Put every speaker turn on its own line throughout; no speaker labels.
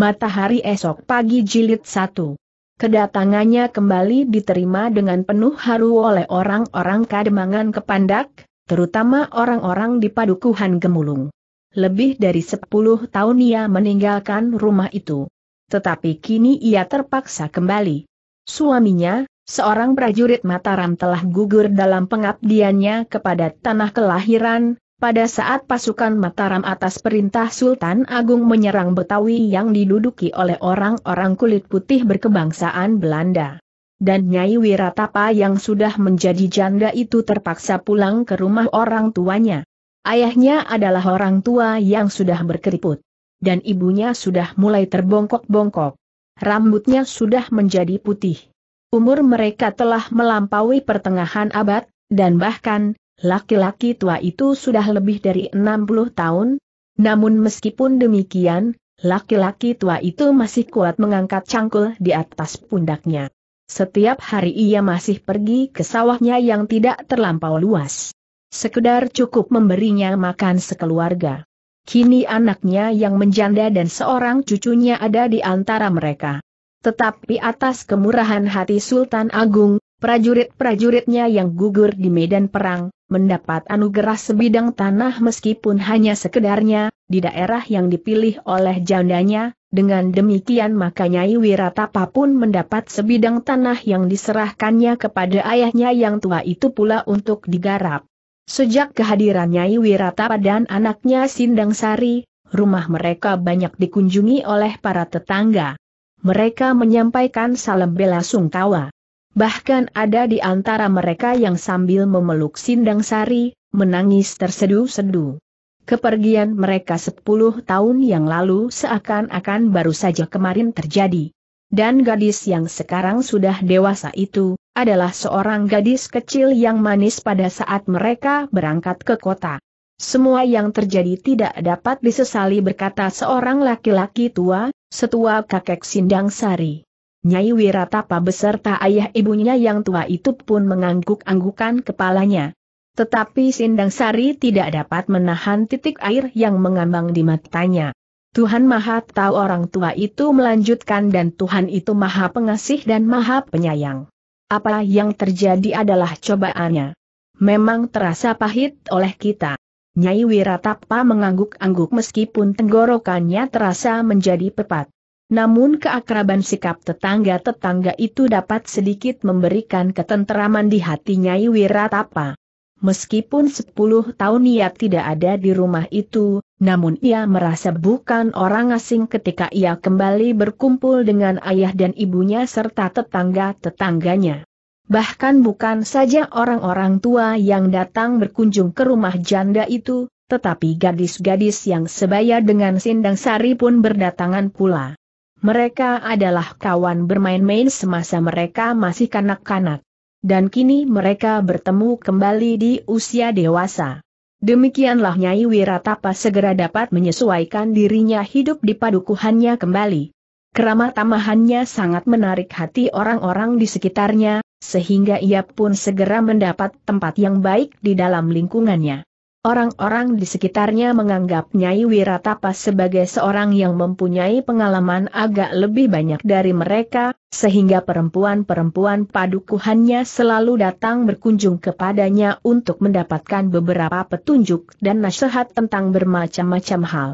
Matahari esok pagi jilid satu. Kedatangannya kembali diterima dengan penuh haru oleh orang-orang kademangan kepandak, terutama orang-orang di padukuhan gemulung. Lebih dari sepuluh tahun ia meninggalkan rumah itu. Tetapi kini ia terpaksa kembali. Suaminya, seorang prajurit Mataram telah gugur dalam pengabdiannya kepada tanah kelahiran, pada saat pasukan Mataram atas perintah Sultan Agung menyerang Betawi yang diduduki oleh orang-orang kulit putih berkebangsaan Belanda. Dan Nyai Wiratapa yang sudah menjadi janda itu terpaksa pulang ke rumah orang tuanya. Ayahnya adalah orang tua yang sudah berkeriput. Dan ibunya sudah mulai terbongkok-bongkok. Rambutnya sudah menjadi putih. Umur mereka telah melampaui pertengahan abad, dan bahkan, Laki-laki tua itu sudah lebih dari 60 tahun, namun meskipun demikian, laki-laki tua itu masih kuat mengangkat cangkul di atas pundaknya. Setiap hari ia masih pergi ke sawahnya yang tidak terlampau luas. Sekedar cukup memberinya makan sekeluarga. Kini anaknya yang menjanda dan seorang cucunya ada di antara mereka. Tetapi atas kemurahan hati Sultan Agung, prajurit-prajuritnya yang gugur di medan perang, mendapat anugerah sebidang tanah meskipun hanya sekedarnya, di daerah yang dipilih oleh jandanya, dengan demikian maka Nyai Wiratapa pun mendapat sebidang tanah yang diserahkannya kepada ayahnya yang tua itu pula untuk digarap. Sejak kehadiran Nyai Wiratapa dan anaknya Sindang Sari, rumah mereka banyak dikunjungi oleh para tetangga. Mereka menyampaikan salam bela sungkawa. Bahkan ada di antara mereka yang sambil memeluk Sindang Sari, menangis tersedu-sedu. Kepergian mereka sepuluh tahun yang lalu seakan-akan baru saja kemarin terjadi. Dan gadis yang sekarang sudah dewasa itu, adalah seorang gadis kecil yang manis pada saat mereka berangkat ke kota. Semua yang terjadi tidak dapat disesali berkata seorang laki-laki tua, setua kakek Sindang Sari. Nyai Wiratapa beserta ayah ibunya yang tua itu pun mengangguk-anggukan kepalanya. Tetapi Sindang Sari tidak dapat menahan titik air yang mengambang di matanya. Tuhan Maha Tahu orang tua itu melanjutkan dan Tuhan itu Maha Pengasih dan Maha Penyayang. Apa yang terjadi adalah cobaannya. Memang terasa pahit oleh kita. Nyai Wiratapa mengangguk-angguk meskipun tenggorokannya terasa menjadi pepat. Namun keakraban sikap tetangga-tetangga itu dapat sedikit memberikan ketenteraman di hati Nyai Wiratapa. Meskipun 10 tahun ia tidak ada di rumah itu, namun ia merasa bukan orang asing ketika ia kembali berkumpul dengan ayah dan ibunya serta tetangga-tetangganya. Bahkan bukan saja orang-orang tua yang datang berkunjung ke rumah janda itu, tetapi gadis-gadis yang sebaya dengan sindang sari pun berdatangan pula. Mereka adalah kawan bermain-main semasa mereka masih kanak-kanak. Dan kini mereka bertemu kembali di usia dewasa. Demikianlah Nyai Wiratapa segera dapat menyesuaikan dirinya hidup di padukuhannya kembali. Keramah tamahannya sangat menarik hati orang-orang di sekitarnya, sehingga ia pun segera mendapat tempat yang baik di dalam lingkungannya. Orang-orang di sekitarnya menganggap Nyai Wiratapa sebagai seorang yang mempunyai pengalaman agak lebih banyak dari mereka, sehingga perempuan-perempuan padukuhannya selalu datang berkunjung kepadanya untuk mendapatkan beberapa petunjuk dan nasihat tentang bermacam-macam hal.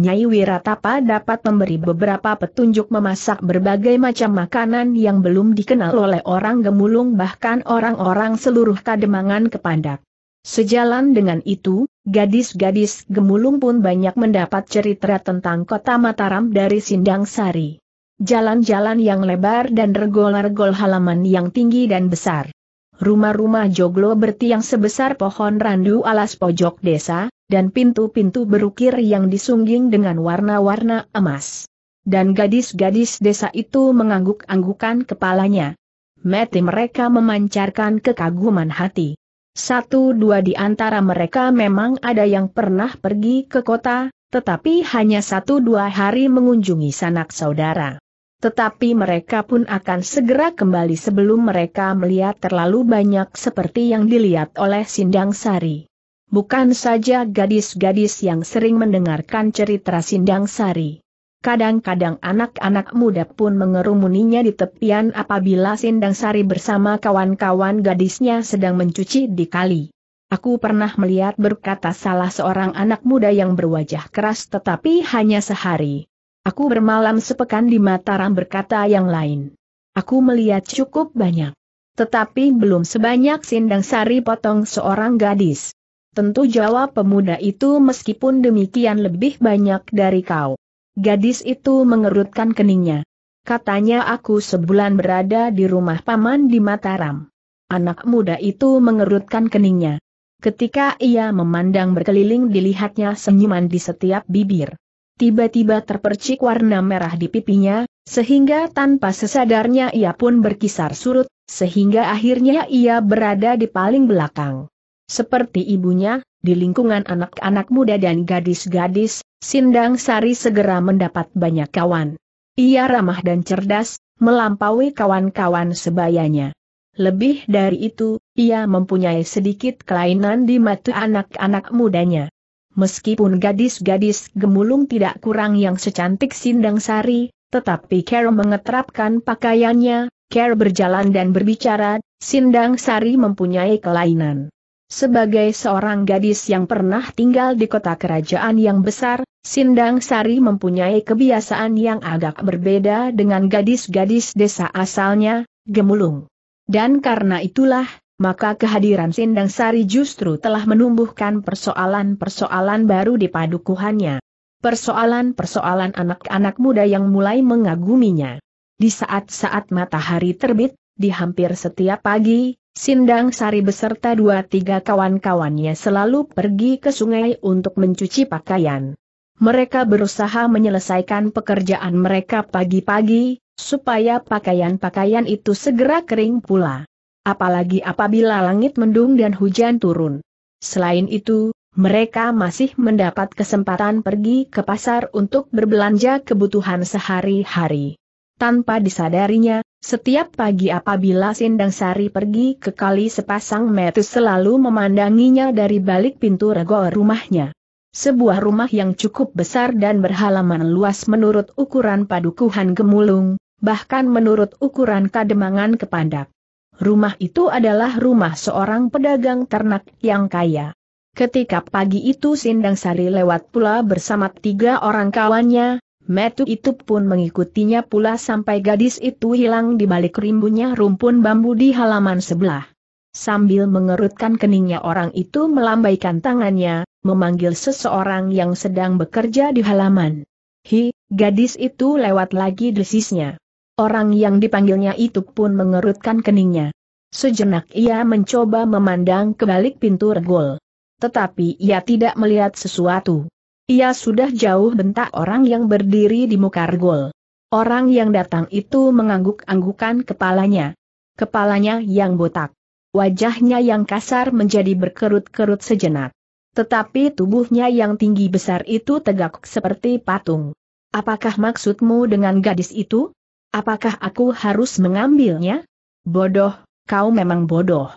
Nyai Wiratapa dapat memberi beberapa petunjuk memasak berbagai macam makanan yang belum dikenal oleh orang gemulung bahkan orang-orang seluruh kademangan kepandak. Sejalan dengan itu, gadis-gadis gemulung pun banyak mendapat cerita tentang kota Mataram dari Sindang Sari. Jalan-jalan yang lebar dan regol-regol halaman yang tinggi dan besar. Rumah-rumah joglo bertiang sebesar pohon randu alas pojok desa, dan pintu-pintu berukir yang disungging dengan warna-warna emas. Dan gadis-gadis desa itu mengangguk-anggukan kepalanya. Mati mereka memancarkan kekaguman hati. Satu dua di antara mereka memang ada yang pernah pergi ke kota, tetapi hanya satu dua hari mengunjungi sanak saudara. Tetapi mereka pun akan segera kembali sebelum mereka melihat terlalu banyak seperti yang dilihat oleh Sindang Sari. Bukan saja gadis-gadis yang sering mendengarkan cerita Sindang Sari. Kadang-kadang anak-anak muda pun mengerumuninya di tepian apabila Sindang Sari bersama kawan-kawan gadisnya sedang mencuci di kali. Aku pernah melihat berkata salah seorang anak muda yang berwajah keras tetapi hanya sehari. Aku bermalam sepekan di Mataram berkata yang lain. Aku melihat cukup banyak. Tetapi belum sebanyak Sindang Sari potong seorang gadis. Tentu jawab pemuda itu meskipun demikian lebih banyak dari kau. Gadis itu mengerutkan keningnya. Katanya aku sebulan berada di rumah paman di Mataram. Anak muda itu mengerutkan keningnya. Ketika ia memandang berkeliling dilihatnya senyuman di setiap bibir. Tiba-tiba terpercik warna merah di pipinya, sehingga tanpa sesadarnya ia pun berkisar surut, sehingga akhirnya ia berada di paling belakang. Seperti ibunya, di lingkungan anak-anak muda dan gadis-gadis, Sindang Sari segera mendapat banyak kawan. Ia ramah dan cerdas, melampaui kawan-kawan sebayanya. Lebih dari itu, ia mempunyai sedikit kelainan di mata anak-anak mudanya. Meskipun gadis-gadis gemulung tidak kurang yang secantik Sindang Sari, tetapi Care mengetrapkan pakaiannya, Care berjalan dan berbicara, Sindang Sari mempunyai kelainan. Sebagai seorang gadis yang pernah tinggal di kota kerajaan yang besar, Sindang Sari mempunyai kebiasaan yang agak berbeda dengan gadis-gadis desa asalnya, Gemulung. Dan karena itulah, maka kehadiran Sindang Sari justru telah menumbuhkan persoalan-persoalan baru di padukuhannya. Persoalan-persoalan anak-anak muda yang mulai mengaguminya. Di saat-saat matahari terbit, di hampir setiap pagi, Sindang Sari beserta dua tiga kawan-kawannya selalu pergi ke sungai untuk mencuci pakaian. Mereka berusaha menyelesaikan pekerjaan mereka pagi-pagi, supaya pakaian-pakaian itu segera kering pula. Apalagi apabila langit mendung dan hujan turun. Selain itu, mereka masih mendapat kesempatan pergi ke pasar untuk berbelanja kebutuhan sehari-hari. Tanpa disadarinya, setiap pagi apabila Sindang Sari pergi ke kali sepasang metus selalu memandanginya dari balik pintu rego rumahnya. Sebuah rumah yang cukup besar dan berhalaman luas menurut ukuran padukuhan gemulung, bahkan menurut ukuran kademangan kepandak. Rumah itu adalah rumah seorang pedagang ternak yang kaya. Ketika pagi itu Sindang Sari lewat pula bersama tiga orang kawannya, Metu itu pun mengikutinya pula sampai gadis itu hilang di balik rimbunnya rumpun bambu di halaman sebelah. Sambil mengerutkan keningnya orang itu melambaikan tangannya, memanggil seseorang yang sedang bekerja di halaman. Hi, gadis itu lewat lagi desisnya. Orang yang dipanggilnya itu pun mengerutkan keningnya. Sejenak ia mencoba memandang ke balik pintu regol. Tetapi ia tidak melihat sesuatu. Ia sudah jauh bentak orang yang berdiri di muka regol. Orang yang datang itu mengangguk-anggukan kepalanya. Kepalanya yang botak. Wajahnya yang kasar menjadi berkerut-kerut sejenak. Tetapi tubuhnya yang tinggi besar itu tegak seperti patung. Apakah maksudmu dengan gadis itu? Apakah aku harus mengambilnya? Bodoh, kau memang bodoh.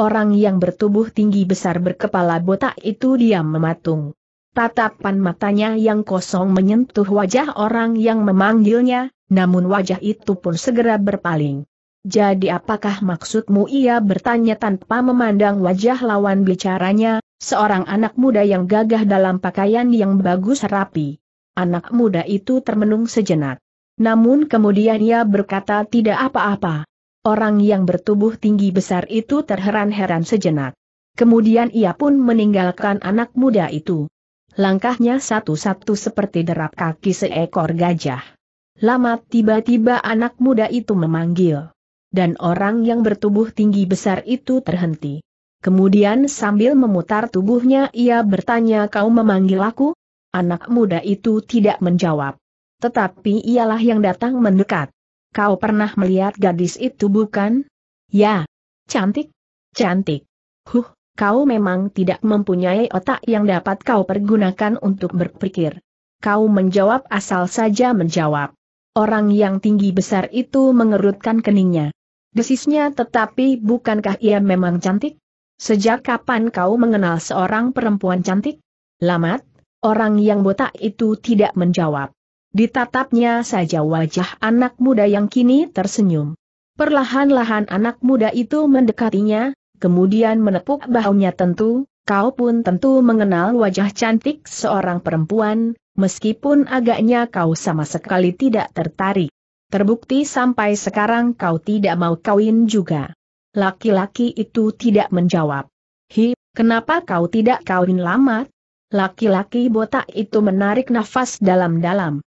Orang yang bertubuh tinggi besar berkepala botak itu diam mematung. Tatapan matanya yang kosong menyentuh wajah orang yang memanggilnya, namun wajah itu pun segera berpaling. Jadi apakah maksudmu ia bertanya tanpa memandang wajah lawan bicaranya, seorang anak muda yang gagah dalam pakaian yang bagus rapi. Anak muda itu termenung sejenak. Namun kemudian ia berkata tidak apa-apa. Orang yang bertubuh tinggi besar itu terheran-heran sejenak. Kemudian ia pun meninggalkan anak muda itu. Langkahnya satu-satu seperti derap kaki seekor gajah. Lama tiba-tiba anak muda itu memanggil. Dan orang yang bertubuh tinggi besar itu terhenti. Kemudian sambil memutar tubuhnya ia bertanya kau memanggil aku? Anak muda itu tidak menjawab. Tetapi ialah yang datang mendekat. Kau pernah melihat gadis itu bukan? Ya. Cantik? Cantik. Huh, kau memang tidak mempunyai otak yang dapat kau pergunakan untuk berpikir. Kau menjawab asal saja menjawab. Orang yang tinggi besar itu mengerutkan keningnya. Desisnya tetapi bukankah ia memang cantik? Sejak kapan kau mengenal seorang perempuan cantik? Lamat, orang yang botak itu tidak menjawab. Ditatapnya saja wajah anak muda yang kini tersenyum. Perlahan-lahan anak muda itu mendekatinya, kemudian menepuk bahunya tentu, kau pun tentu mengenal wajah cantik seorang perempuan, meskipun agaknya kau sama sekali tidak tertarik. Terbukti sampai sekarang kau tidak mau kawin juga. Laki-laki itu tidak menjawab. Hi, kenapa kau tidak kawin lama? Laki-laki botak itu menarik nafas dalam-dalam.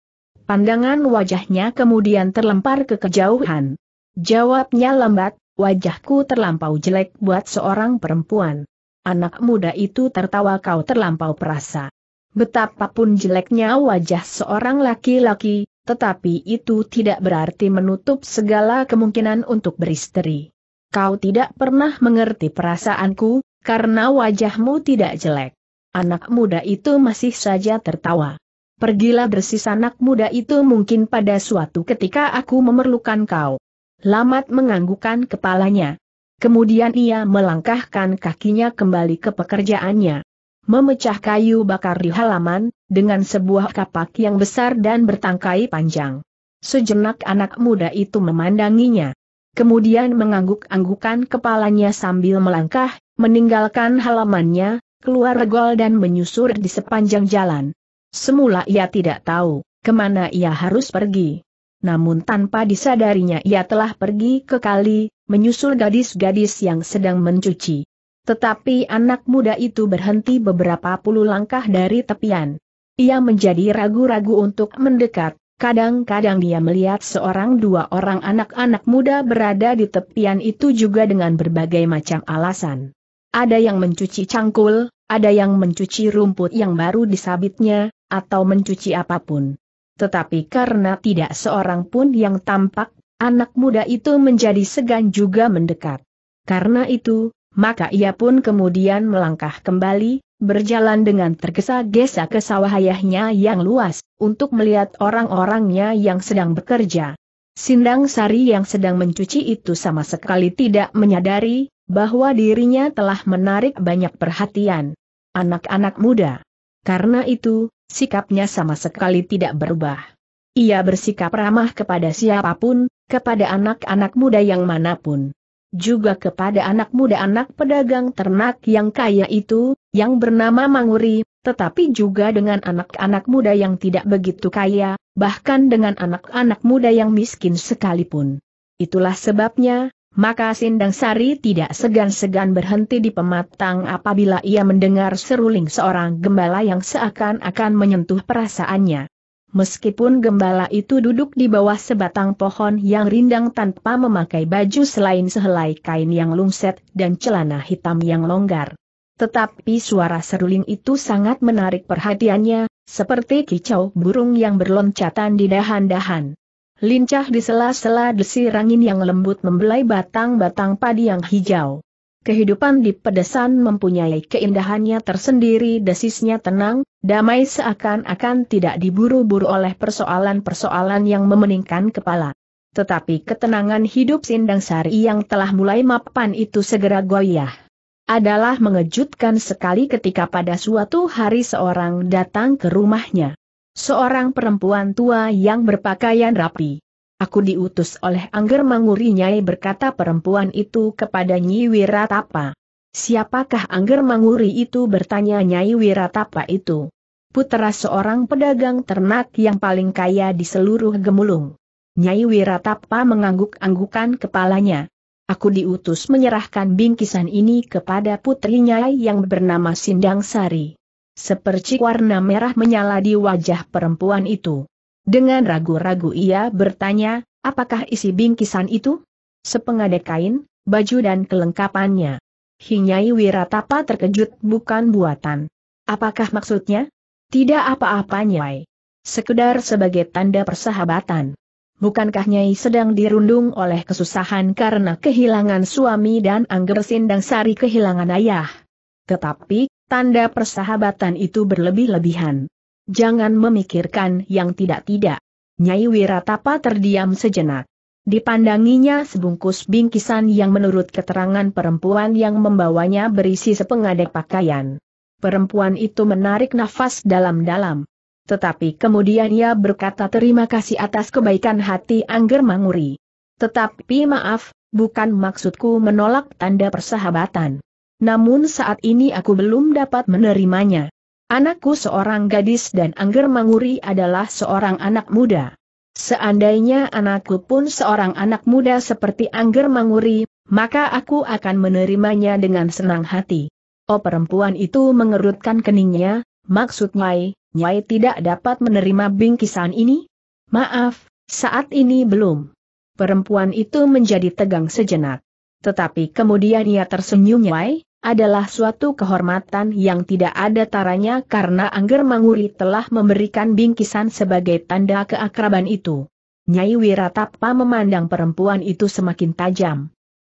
Pandangan wajahnya kemudian terlempar ke kejauhan. Jawabnya lambat, wajahku terlampau jelek buat seorang perempuan. Anak muda itu tertawa kau terlampau perasa. Betapapun jeleknya wajah seorang laki-laki, tetapi itu tidak berarti menutup segala kemungkinan untuk beristeri. Kau tidak pernah mengerti perasaanku, karena wajahmu tidak jelek. Anak muda itu masih saja tertawa. Pergilah bersis anak muda itu mungkin pada suatu ketika aku memerlukan kau. Lamat menganggukkan kepalanya. Kemudian ia melangkahkan kakinya kembali ke pekerjaannya. Memecah kayu bakar di halaman, dengan sebuah kapak yang besar dan bertangkai panjang. Sejenak anak muda itu memandanginya. Kemudian mengangguk-anggukan kepalanya sambil melangkah, meninggalkan halamannya, keluar regol dan menyusur di sepanjang jalan. Semula ia tidak tahu, kemana ia harus pergi namun tanpa disadarinya ia telah pergi ke kali, menyusul gadis-gadis yang sedang mencuci. Tetapi anak muda itu berhenti beberapa puluh langkah dari tepian. Ia menjadi ragu-ragu untuk mendekat, kadang-kadang dia melihat seorang dua orang anak-anak muda berada di tepian itu juga dengan berbagai macam alasan. Ada yang mencuci cangkul, ada yang mencuci rumput yang baru disabitnya, atau mencuci apapun tetapi karena tidak seorang pun yang tampak, anak muda itu menjadi segan juga mendekat. Karena itu, maka ia pun kemudian melangkah kembali, berjalan dengan tergesa-gesa ke sawah ayahnya yang luas, untuk melihat orang-orangnya yang sedang bekerja. Sindang Sari yang sedang mencuci itu sama sekali tidak menyadari bahwa dirinya telah menarik banyak perhatian. Anak-anak muda karena itu, sikapnya sama sekali tidak berubah. Ia bersikap ramah kepada siapapun, kepada anak-anak muda yang manapun. Juga kepada anak muda anak pedagang ternak yang kaya itu, yang bernama Manguri, tetapi juga dengan anak-anak muda yang tidak begitu kaya, bahkan dengan anak-anak muda yang miskin sekalipun. Itulah sebabnya, maka Sindang Sari tidak segan-segan berhenti di pematang apabila ia mendengar seruling seorang gembala yang seakan-akan menyentuh perasaannya. Meskipun gembala itu duduk di bawah sebatang pohon yang rindang tanpa memakai baju selain sehelai kain yang lungset dan celana hitam yang longgar. Tetapi suara seruling itu sangat menarik perhatiannya, seperti kicau burung yang berloncatan di dahan-dahan lincah di sela-sela desir angin yang lembut membelai batang-batang padi yang hijau. Kehidupan di pedesan mempunyai keindahannya tersendiri desisnya tenang, damai seakan-akan tidak diburu-buru oleh persoalan-persoalan yang memeningkan kepala. Tetapi ketenangan hidup Sindang Sari yang telah mulai mapan itu segera goyah. Adalah mengejutkan sekali ketika pada suatu hari seorang datang ke rumahnya. Seorang perempuan tua yang berpakaian rapi. Aku diutus oleh Angger Manguri Nyai berkata perempuan itu kepada Nyi Wiratapa. Siapakah Angger Manguri itu bertanya Nyai Wiratapa itu? Putera seorang pedagang ternak yang paling kaya di seluruh Gemulung. Nyai Wiratapa mengangguk-anggukan kepalanya. Aku diutus menyerahkan bingkisan ini kepada putrinya yang bernama Sindang Sari. Sepercik warna merah menyala di wajah perempuan itu. Dengan ragu-ragu ia bertanya, apakah isi bingkisan itu? Sepengade kain, baju dan kelengkapannya. Hinyai Wiratapa terkejut bukan buatan. Apakah maksudnya? Tidak apa-apa Nyai. Sekedar sebagai tanda persahabatan. Bukankah Nyai sedang dirundung oleh kesusahan karena kehilangan suami dan Angger Sindang Sari kehilangan ayah? Tetapi, Tanda persahabatan itu berlebih-lebihan. Jangan memikirkan yang tidak-tidak. Nyai Wiratapa terdiam sejenak. Dipandanginya sebungkus bingkisan yang menurut keterangan perempuan yang membawanya berisi sepengadek pakaian. Perempuan itu menarik nafas dalam-dalam. Tetapi kemudian ia berkata terima kasih atas kebaikan hati Angger Manguri. Tetapi maaf, bukan maksudku menolak tanda persahabatan namun saat ini aku belum dapat menerimanya. Anakku seorang gadis dan Angger Manguri adalah seorang anak muda. Seandainya anakku pun seorang anak muda seperti Angger Manguri, maka aku akan menerimanya dengan senang hati. Oh perempuan itu mengerutkan keningnya, maksud Nyai, Nyai tidak dapat menerima bingkisan ini? Maaf, saat ini belum. Perempuan itu menjadi tegang sejenak. Tetapi kemudian ia tersenyum Nyai, adalah suatu kehormatan yang tidak ada taranya karena Angger Manguri telah memberikan bingkisan sebagai tanda keakraban itu. Nyai Wiratapa memandang perempuan itu semakin tajam.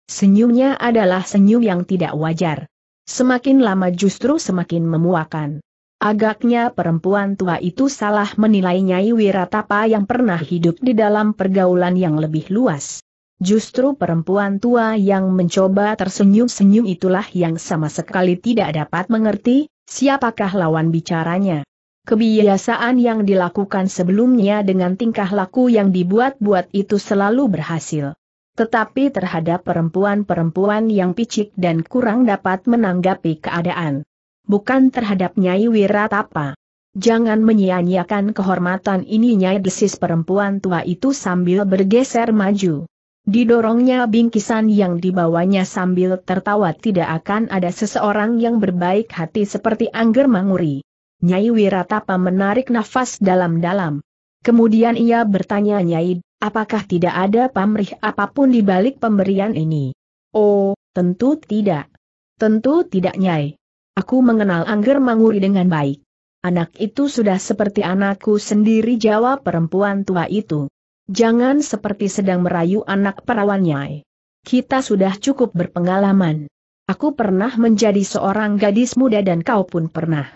Senyumnya adalah senyum yang tidak wajar. Semakin lama justru semakin memuakan. Agaknya perempuan tua itu salah menilai Nyai Wiratapa yang pernah hidup di dalam pergaulan yang lebih luas. Justru perempuan tua yang mencoba tersenyum-senyum itulah yang sama sekali tidak dapat mengerti, siapakah lawan bicaranya. Kebiasaan yang dilakukan sebelumnya dengan tingkah laku yang dibuat-buat itu selalu berhasil. Tetapi terhadap perempuan-perempuan yang picik dan kurang dapat menanggapi keadaan. Bukan terhadap Nyai Wiratapa. Jangan menyia-nyiakan kehormatan ini Nyai Desis perempuan tua itu sambil bergeser maju. Didorongnya bingkisan yang dibawanya sambil tertawa tidak akan ada seseorang yang berbaik hati seperti Angger Manguri. Nyai Wiratapa menarik nafas dalam-dalam. Kemudian ia bertanya Nyai, apakah tidak ada pamrih apapun di balik pemberian ini? Oh, tentu tidak. Tentu tidak Nyai. Aku mengenal Angger Manguri dengan baik. Anak itu sudah seperti anakku sendiri jawab perempuan tua itu. Jangan seperti sedang merayu anak perawan nyai. Kita sudah cukup berpengalaman. Aku pernah menjadi seorang gadis muda dan kau pun pernah.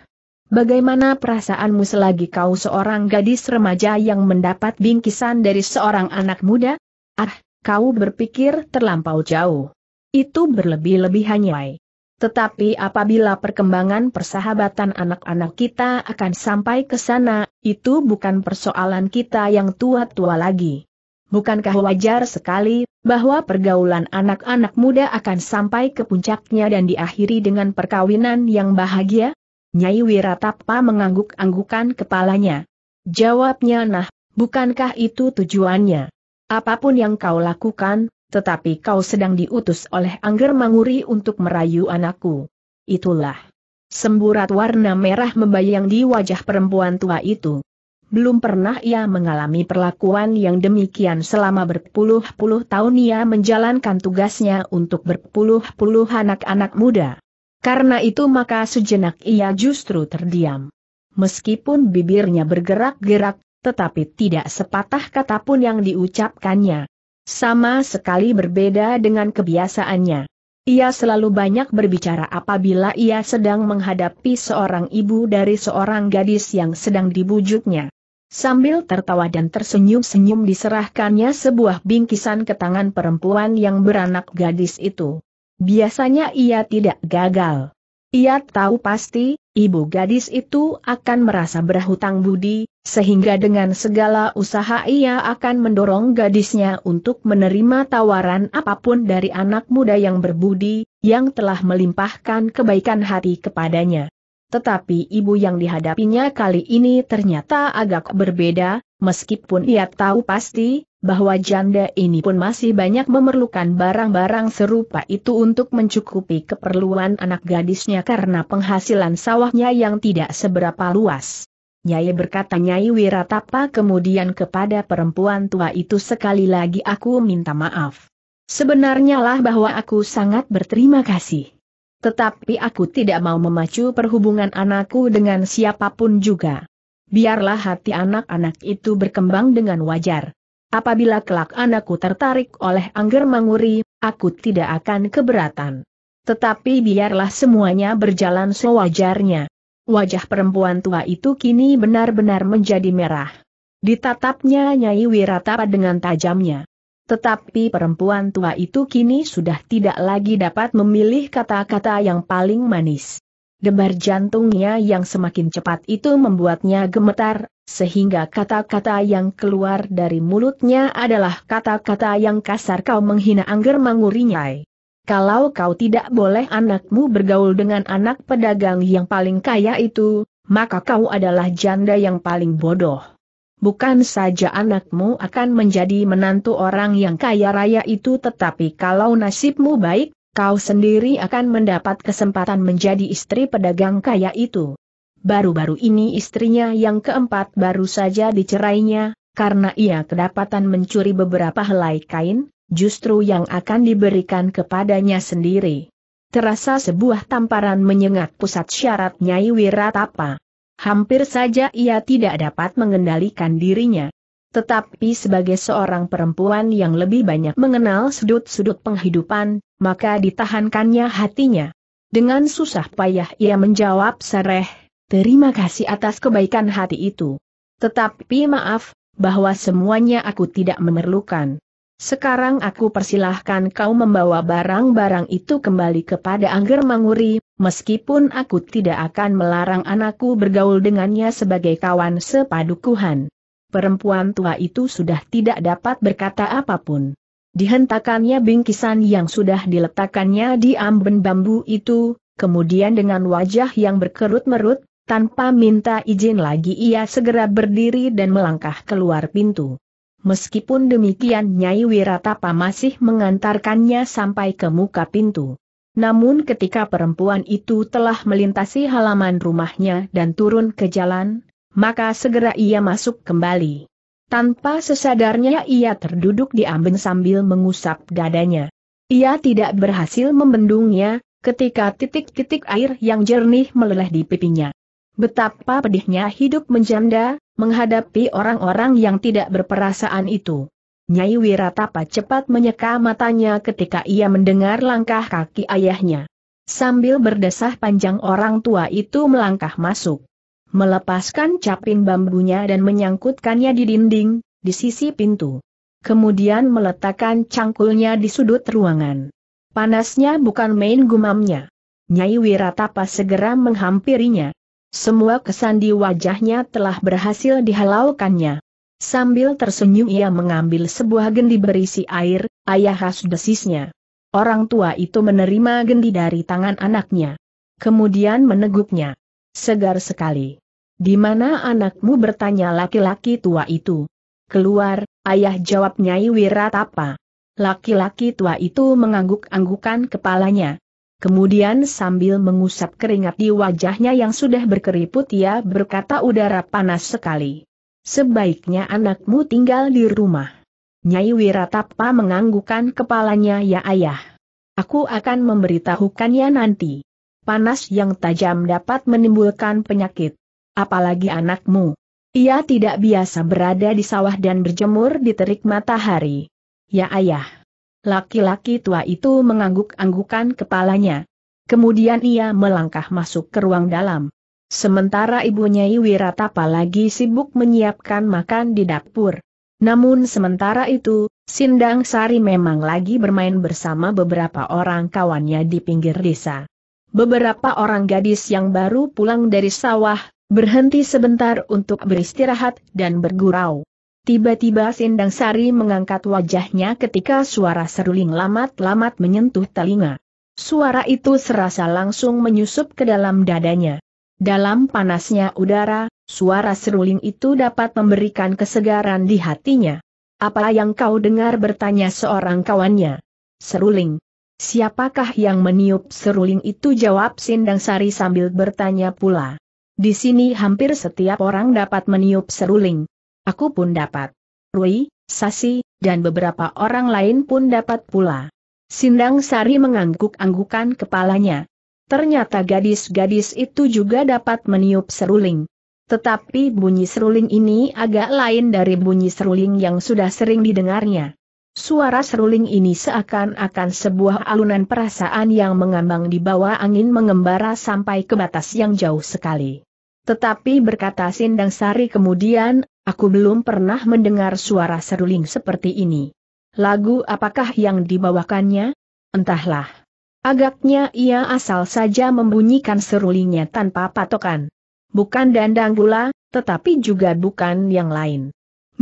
Bagaimana perasaanmu selagi kau seorang gadis remaja yang mendapat bingkisan dari seorang anak muda? Ah, kau berpikir terlampau jauh. Itu berlebih lebihan nyai. Tetapi apabila perkembangan persahabatan anak-anak kita akan sampai ke sana, itu bukan persoalan kita yang tua-tua lagi. Bukankah wajar sekali bahwa pergaulan anak-anak muda akan sampai ke puncaknya dan diakhiri dengan perkawinan yang bahagia? Nyai Wiratapa mengangguk-anggukan kepalanya. Jawabnya nah, bukankah itu tujuannya? Apapun yang kau lakukan, tetapi kau sedang diutus oleh Angger Manguri untuk merayu anakku. Itulah. Semburat warna merah membayang di wajah perempuan tua itu. Belum pernah ia mengalami perlakuan yang demikian selama berpuluh-puluh tahun ia menjalankan tugasnya untuk berpuluh-puluh anak-anak muda. Karena itu maka sejenak ia justru terdiam. Meskipun bibirnya bergerak-gerak, tetapi tidak sepatah kata pun yang diucapkannya sama sekali berbeda dengan kebiasaannya. Ia selalu banyak berbicara apabila ia sedang menghadapi seorang ibu dari seorang gadis yang sedang dibujuknya. Sambil tertawa dan tersenyum-senyum diserahkannya sebuah bingkisan ke tangan perempuan yang beranak gadis itu. Biasanya ia tidak gagal. Ia tahu pasti, ibu gadis itu akan merasa berhutang budi, sehingga dengan segala usaha ia akan mendorong gadisnya untuk menerima tawaran apapun dari anak muda yang berbudi, yang telah melimpahkan kebaikan hati kepadanya. Tetapi ibu yang dihadapinya kali ini ternyata agak berbeda, meskipun ia tahu pasti, bahwa janda ini pun masih banyak memerlukan barang-barang serupa itu untuk mencukupi keperluan anak gadisnya karena penghasilan sawahnya yang tidak seberapa luas. Nyai berkata Nyai Wiratapa kemudian kepada perempuan tua itu sekali lagi aku minta maaf. Sebenarnya lah bahwa aku sangat berterima kasih. Tetapi aku tidak mau memacu perhubungan anakku dengan siapapun juga. Biarlah hati anak-anak itu berkembang dengan wajar. Apabila kelak anakku tertarik oleh Angger Manguri, aku tidak akan keberatan. Tetapi biarlah semuanya berjalan sewajarnya. Wajah perempuan tua itu kini benar-benar menjadi merah. Ditatapnya Nyai Wiratapa dengan tajamnya. Tetapi perempuan tua itu kini sudah tidak lagi dapat memilih kata-kata yang paling manis. Debar jantungnya yang semakin cepat itu membuatnya gemetar, sehingga kata-kata yang keluar dari mulutnya adalah kata-kata yang kasar kau menghina Angger Manguringai. Kalau kau tidak boleh anakmu bergaul dengan anak pedagang yang paling kaya itu, maka kau adalah janda yang paling bodoh. Bukan saja anakmu akan menjadi menantu orang yang kaya raya itu tetapi kalau nasibmu baik, kau sendiri akan mendapat kesempatan menjadi istri pedagang kaya itu. Baru-baru ini istrinya yang keempat baru saja dicerainya, karena ia kedapatan mencuri beberapa helai kain, justru yang akan diberikan kepadanya sendiri. Terasa sebuah tamparan menyengat pusat syarat Nyai Wiratapa. Hampir saja ia tidak dapat mengendalikan dirinya. Tetapi sebagai seorang perempuan yang lebih banyak mengenal sudut-sudut penghidupan, maka ditahankannya hatinya. Dengan susah payah ia menjawab sereh, terima kasih atas kebaikan hati itu. Tetapi maaf, bahwa semuanya aku tidak memerlukan. Sekarang aku persilahkan kau membawa barang-barang itu kembali kepada Angger Manguri, meskipun aku tidak akan melarang anakku bergaul dengannya sebagai kawan sepadukuhan perempuan tua itu sudah tidak dapat berkata apapun. Dihentakannya bingkisan yang sudah diletakkannya di amben bambu itu, kemudian dengan wajah yang berkerut-merut, tanpa minta izin lagi ia segera berdiri dan melangkah keluar pintu. Meskipun demikian Nyai Wiratapa masih mengantarkannya sampai ke muka pintu. Namun ketika perempuan itu telah melintasi halaman rumahnya dan turun ke jalan, maka segera ia masuk kembali. Tanpa sesadarnya ia terduduk di amben sambil mengusap dadanya. Ia tidak berhasil membendungnya, ketika titik-titik air yang jernih meleleh di pipinya. Betapa pedihnya hidup menjanda, menghadapi orang-orang yang tidak berperasaan itu. Nyai Wiratapa cepat menyeka matanya ketika ia mendengar langkah kaki ayahnya. Sambil berdesah panjang orang tua itu melangkah masuk melepaskan caping bambunya dan menyangkutkannya di dinding, di sisi pintu. Kemudian meletakkan cangkulnya di sudut ruangan. Panasnya bukan main gumamnya. Nyai Wiratapa segera menghampirinya. Semua kesan di wajahnya telah berhasil dihalaukannya. Sambil tersenyum ia mengambil sebuah gendi berisi air, ayah khas desisnya. Orang tua itu menerima gendi dari tangan anaknya. Kemudian meneguknya. Segar sekali. Di mana anakmu bertanya laki-laki tua itu? Keluar, ayah jawab Nyai Wiratapa. Laki-laki tua itu mengangguk-anggukan kepalanya. Kemudian sambil mengusap keringat di wajahnya yang sudah berkeriput ia berkata udara panas sekali. Sebaiknya anakmu tinggal di rumah. Nyai Wiratapa menganggukkan kepalanya ya ayah. Aku akan memberitahukannya nanti. Panas yang tajam dapat menimbulkan penyakit apalagi anakmu. Ia tidak biasa berada di sawah dan berjemur di terik matahari. Ya ayah. Laki-laki tua itu mengangguk-anggukan kepalanya. Kemudian ia melangkah masuk ke ruang dalam. Sementara ibunya Iwiratapa lagi sibuk menyiapkan makan di dapur. Namun sementara itu, Sindang Sari memang lagi bermain bersama beberapa orang kawannya di pinggir desa. Beberapa orang gadis yang baru pulang dari sawah berhenti sebentar untuk beristirahat dan bergurau. Tiba-tiba Sindang Sari mengangkat wajahnya ketika suara seruling lamat-lamat menyentuh telinga. Suara itu serasa langsung menyusup ke dalam dadanya. Dalam panasnya udara, suara seruling itu dapat memberikan kesegaran di hatinya. Apa yang kau dengar bertanya seorang kawannya. Seruling. Siapakah yang meniup seruling itu jawab Sindang Sari sambil bertanya pula. Di sini hampir setiap orang dapat meniup seruling. Aku pun dapat. Rui, Sasi, dan beberapa orang lain pun dapat pula. Sindang Sari mengangguk-anggukan kepalanya. Ternyata gadis-gadis itu juga dapat meniup seruling. Tetapi bunyi seruling ini agak lain dari bunyi seruling yang sudah sering didengarnya. Suara seruling ini seakan-akan sebuah alunan perasaan yang mengambang di bawah angin mengembara sampai ke batas yang jauh sekali. Tetapi berkata Sindang Sari kemudian, aku belum pernah mendengar suara seruling seperti ini. Lagu apakah yang dibawakannya? Entahlah. Agaknya ia asal saja membunyikan serulingnya tanpa patokan. Bukan dandang gula, tetapi juga bukan yang lain.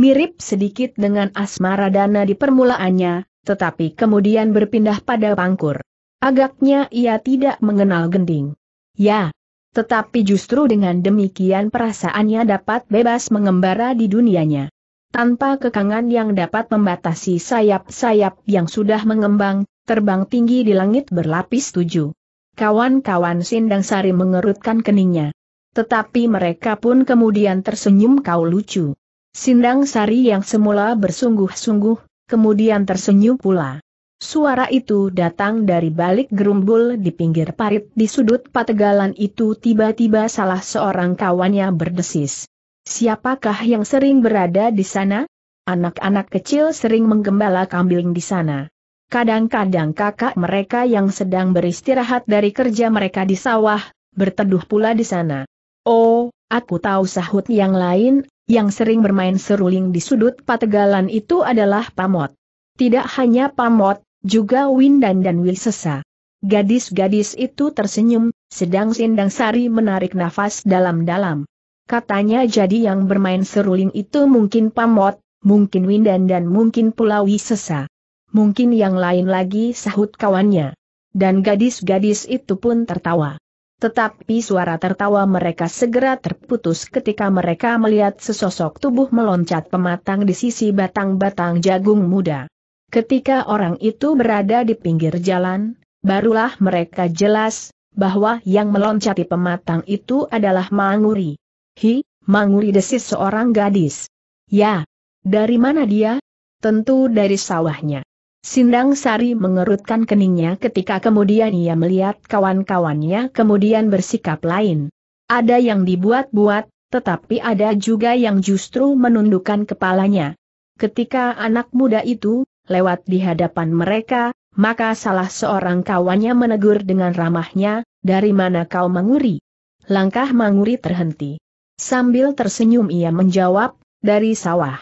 Mirip sedikit dengan asmara dana di permulaannya, tetapi kemudian berpindah pada pangkur. Agaknya ia tidak mengenal gending. Ya, tetapi justru dengan demikian perasaannya dapat bebas mengembara di dunianya. Tanpa kekangan yang dapat membatasi sayap-sayap yang sudah mengembang, terbang tinggi di langit berlapis tujuh. Kawan-kawan Sindang Sari mengerutkan keningnya. Tetapi mereka pun kemudian tersenyum kau lucu. Sindang Sari yang semula bersungguh-sungguh, kemudian tersenyum pula. Suara itu datang dari balik gerumbul di pinggir parit di sudut pategalan itu tiba-tiba salah seorang kawannya berdesis. Siapakah yang sering berada di sana? Anak-anak kecil sering menggembala kambing di sana. Kadang-kadang kakak mereka yang sedang beristirahat dari kerja mereka di sawah, berteduh pula di sana. Oh, aku tahu sahut yang lain, yang sering bermain seruling di sudut pategalan itu adalah pamot. Tidak hanya pamot, juga Windan dan Wilsesa. Gadis-gadis itu tersenyum, sedang Sindang Sari menarik nafas dalam-dalam. Katanya jadi yang bermain seruling itu mungkin Pamot, mungkin Windan dan mungkin pula Wisesa. Mungkin yang lain lagi sahut kawannya. Dan gadis-gadis itu pun tertawa. Tetapi suara tertawa mereka segera terputus ketika mereka melihat sesosok tubuh meloncat pematang di sisi batang-batang jagung muda. Ketika orang itu berada di pinggir jalan, barulah mereka jelas, bahwa yang meloncati pematang itu adalah Manguri. Hi, Manguri desis seorang gadis. Ya, dari mana dia? Tentu dari sawahnya. Sindang Sari mengerutkan keningnya ketika kemudian ia melihat kawan-kawannya kemudian bersikap lain. Ada yang dibuat-buat, tetapi ada juga yang justru menundukkan kepalanya. Ketika anak muda itu, lewat di hadapan mereka, maka salah seorang kawannya menegur dengan ramahnya, dari mana kau Manguri? Langkah Manguri terhenti. Sambil tersenyum ia menjawab, dari sawah.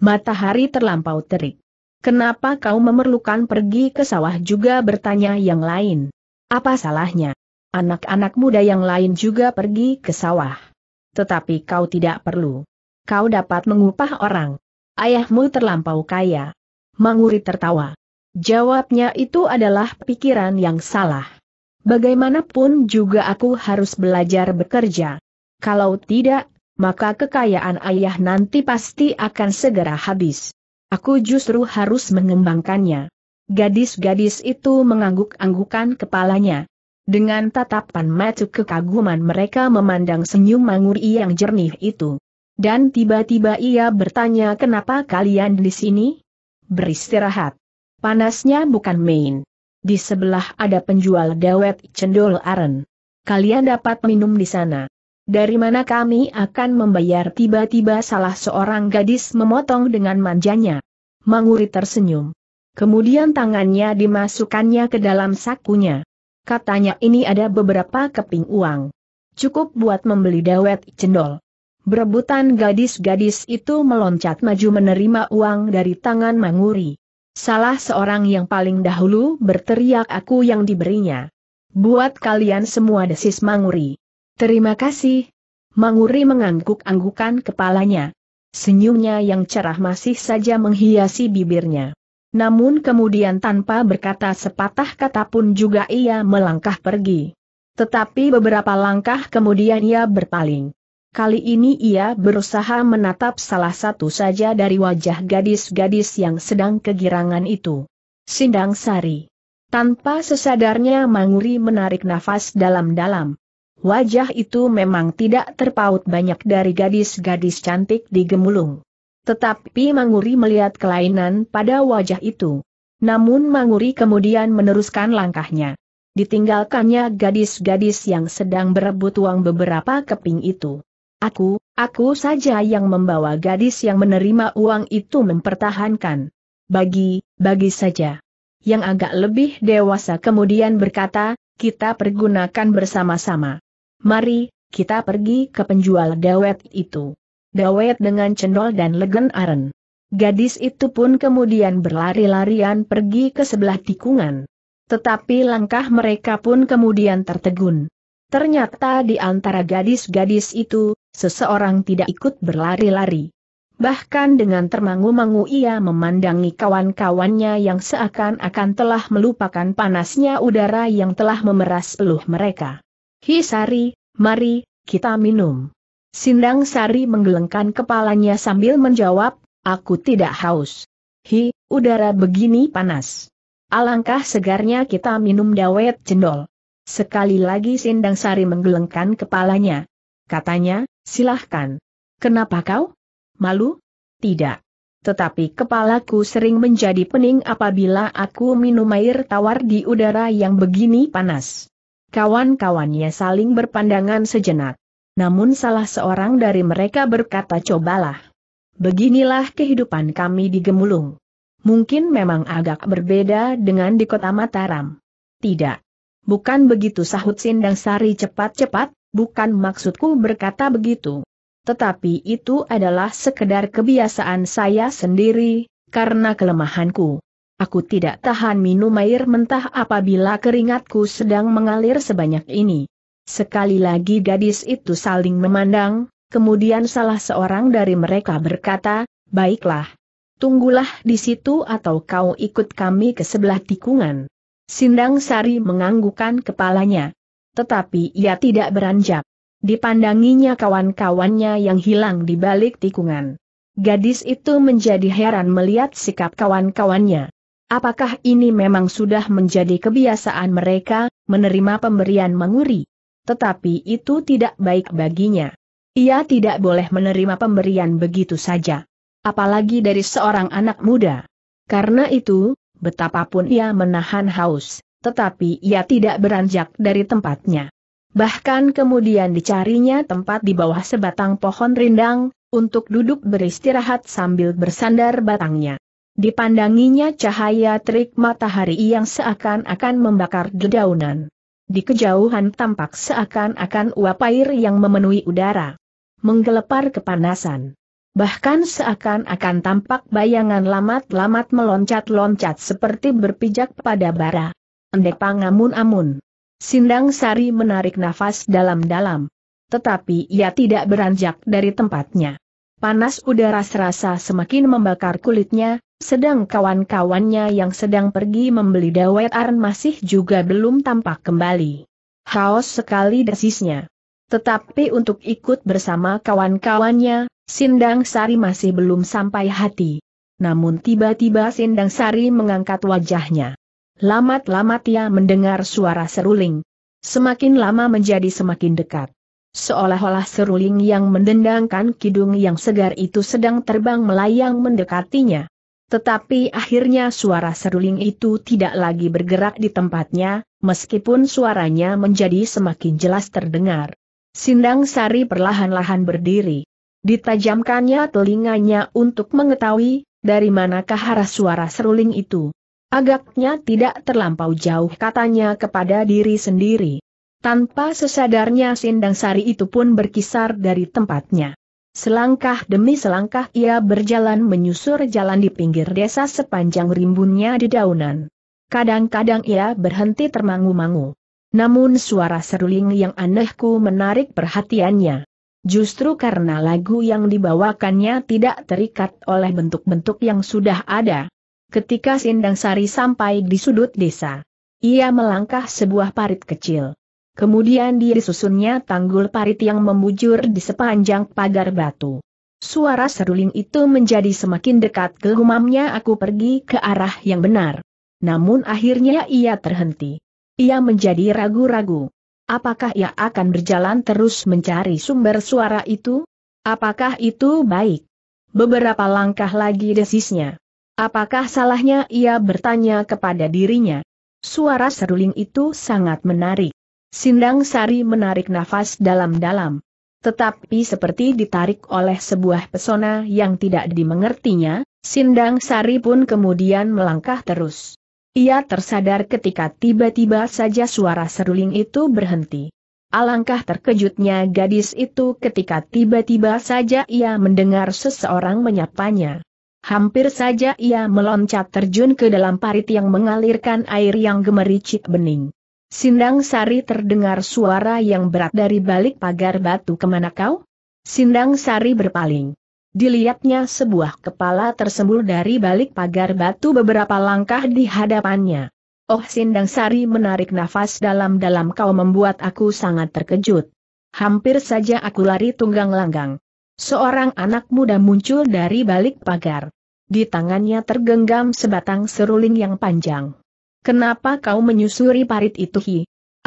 Matahari terlampau terik. Kenapa kau memerlukan pergi ke sawah juga bertanya yang lain? Apa salahnya? Anak-anak muda yang lain juga pergi ke sawah. Tetapi kau tidak perlu. Kau dapat mengupah orang. Ayahmu terlampau kaya. Manguri tertawa. Jawabnya itu adalah pikiran yang salah. Bagaimanapun juga aku harus belajar bekerja. Kalau tidak, maka kekayaan ayah nanti pasti akan segera habis. Aku justru harus mengembangkannya. Gadis-gadis itu mengangguk-anggukan kepalanya. Dengan tatapan mata kekaguman mereka memandang senyum Manguri yang jernih itu. Dan tiba-tiba ia bertanya kenapa kalian di sini? beristirahat. Panasnya bukan main. Di sebelah ada penjual dawet cendol aren. Kalian dapat minum di sana. Dari mana kami akan membayar tiba-tiba salah seorang gadis memotong dengan manjanya. Manguri tersenyum. Kemudian tangannya dimasukkannya ke dalam sakunya. Katanya ini ada beberapa keping uang. Cukup buat membeli dawet cendol berebutan gadis-gadis itu meloncat maju menerima uang dari tangan Manguri. Salah seorang yang paling dahulu berteriak aku yang diberinya. Buat kalian semua desis Manguri. Terima kasih. Manguri mengangguk-anggukan kepalanya. Senyumnya yang cerah masih saja menghiasi bibirnya. Namun kemudian tanpa berkata sepatah kata pun juga ia melangkah pergi. Tetapi beberapa langkah kemudian ia berpaling. Kali ini ia berusaha menatap salah satu saja dari wajah gadis-gadis yang sedang kegirangan itu. Sindang Sari. Tanpa sesadarnya Manguri menarik nafas dalam-dalam. Wajah itu memang tidak terpaut banyak dari gadis-gadis cantik di Gemulung. Tetapi Manguri melihat kelainan pada wajah itu. Namun Manguri kemudian meneruskan langkahnya. Ditinggalkannya gadis-gadis yang sedang berebut uang beberapa keping itu. Aku, aku saja yang membawa gadis yang menerima uang itu mempertahankan. Bagi, bagi saja. Yang agak lebih dewasa kemudian berkata, kita pergunakan bersama-sama. Mari, kita pergi ke penjual dawet itu. Dawet dengan cendol dan legen aren. Gadis itu pun kemudian berlari-larian pergi ke sebelah tikungan. Tetapi langkah mereka pun kemudian tertegun. Ternyata di antara gadis-gadis itu, seseorang tidak ikut berlari-lari. Bahkan dengan termangu-mangu ia memandangi kawan-kawannya yang seakan-akan telah melupakan panasnya udara yang telah memeras peluh mereka. Hisari, mari, kita minum. Sindang Sari menggelengkan kepalanya sambil menjawab, aku tidak haus. Hi, udara begini panas. Alangkah segarnya kita minum dawet cendol. Sekali lagi Sindang Sari menggelengkan kepalanya. Katanya, Silahkan. Kenapa kau? Malu? Tidak. Tetapi kepalaku sering menjadi pening apabila aku minum air tawar di udara yang begini panas. Kawan-kawannya saling berpandangan sejenak. Namun salah seorang dari mereka berkata cobalah. Beginilah kehidupan kami di Gemulung. Mungkin memang agak berbeda dengan di kota Mataram. Tidak. Bukan begitu sahut Sindang Sari cepat-cepat, bukan maksudku berkata begitu. Tetapi itu adalah sekedar kebiasaan saya sendiri, karena kelemahanku. Aku tidak tahan minum air mentah apabila keringatku sedang mengalir sebanyak ini. Sekali lagi gadis itu saling memandang, kemudian salah seorang dari mereka berkata, Baiklah. Tunggulah di situ atau kau ikut kami ke sebelah tikungan. Sindang Sari menganggukan kepalanya tetapi ia tidak beranjak. Dipandanginya kawan-kawannya yang hilang di balik tikungan. Gadis itu menjadi heran melihat sikap kawan-kawannya. Apakah ini memang sudah menjadi kebiasaan mereka, menerima pemberian menguri? Tetapi itu tidak baik baginya. Ia tidak boleh menerima pemberian begitu saja. Apalagi dari seorang anak muda. Karena itu, betapapun ia menahan haus, tetapi ia tidak beranjak dari tempatnya. Bahkan kemudian dicarinya tempat di bawah sebatang pohon rindang, untuk duduk beristirahat sambil bersandar batangnya. Dipandanginya cahaya terik matahari yang seakan-akan membakar dedaunan. Di kejauhan tampak seakan-akan uap air yang memenuhi udara. Menggelepar kepanasan. Bahkan seakan-akan tampak bayangan lamat-lamat meloncat-loncat seperti berpijak pada bara. Endek pangamun-amun. Sindang Sari menarik nafas dalam-dalam. Tetapi ia tidak beranjak dari tempatnya. Panas udara serasa semakin membakar kulitnya, sedang kawan-kawannya yang sedang pergi membeli dawet aren masih juga belum tampak kembali. Haos sekali desisnya. Tetapi untuk ikut bersama kawan-kawannya, Sindang Sari masih belum sampai hati. Namun tiba-tiba Sindang Sari mengangkat wajahnya. Lamat-lamat ia mendengar suara seruling. Semakin lama menjadi semakin dekat. Seolah-olah seruling yang mendendangkan kidung yang segar itu sedang terbang melayang mendekatinya. Tetapi akhirnya suara seruling itu tidak lagi bergerak di tempatnya, meskipun suaranya menjadi semakin jelas terdengar. Sindang Sari perlahan-lahan berdiri. Ditajamkannya telinganya untuk mengetahui, dari manakah arah suara seruling itu. Agaknya tidak terlampau jauh katanya kepada diri sendiri. Tanpa sesadarnya Sindang Sari itu pun berkisar dari tempatnya. Selangkah demi selangkah ia berjalan menyusur jalan di pinggir desa sepanjang rimbunnya dedaunan. Kadang-kadang ia berhenti termangu-mangu. Namun suara seruling yang anehku menarik perhatiannya. Justru karena lagu yang dibawakannya tidak terikat oleh bentuk-bentuk yang sudah ada ketika Sindang Sari sampai di sudut desa. Ia melangkah sebuah parit kecil. Kemudian disusunnya tanggul parit yang membujur di sepanjang pagar batu. Suara seruling itu menjadi semakin dekat ke gumamnya aku pergi ke arah yang benar. Namun akhirnya ia terhenti. Ia menjadi ragu-ragu. Apakah ia akan berjalan terus mencari sumber suara itu? Apakah itu baik? Beberapa langkah lagi desisnya. Apakah salahnya ia bertanya kepada dirinya? Suara seruling itu sangat menarik. Sindang Sari menarik nafas dalam-dalam. Tetapi seperti ditarik oleh sebuah pesona yang tidak dimengertinya, Sindang Sari pun kemudian melangkah terus. Ia tersadar ketika tiba-tiba saja suara seruling itu berhenti. Alangkah terkejutnya gadis itu ketika tiba-tiba saja ia mendengar seseorang menyapanya. Hampir saja ia meloncat terjun ke dalam parit yang mengalirkan air yang gemericik bening. Sindang Sari terdengar suara yang berat dari balik pagar batu kemana kau? Sindang Sari berpaling. Dilihatnya sebuah kepala tersembul dari balik pagar batu beberapa langkah di hadapannya. Oh Sindang Sari menarik nafas dalam-dalam kau membuat aku sangat terkejut. Hampir saja aku lari tunggang langgang. Seorang anak muda muncul dari balik pagar. Di tangannya tergenggam sebatang seruling yang panjang. Kenapa kau menyusuri parit itu hi?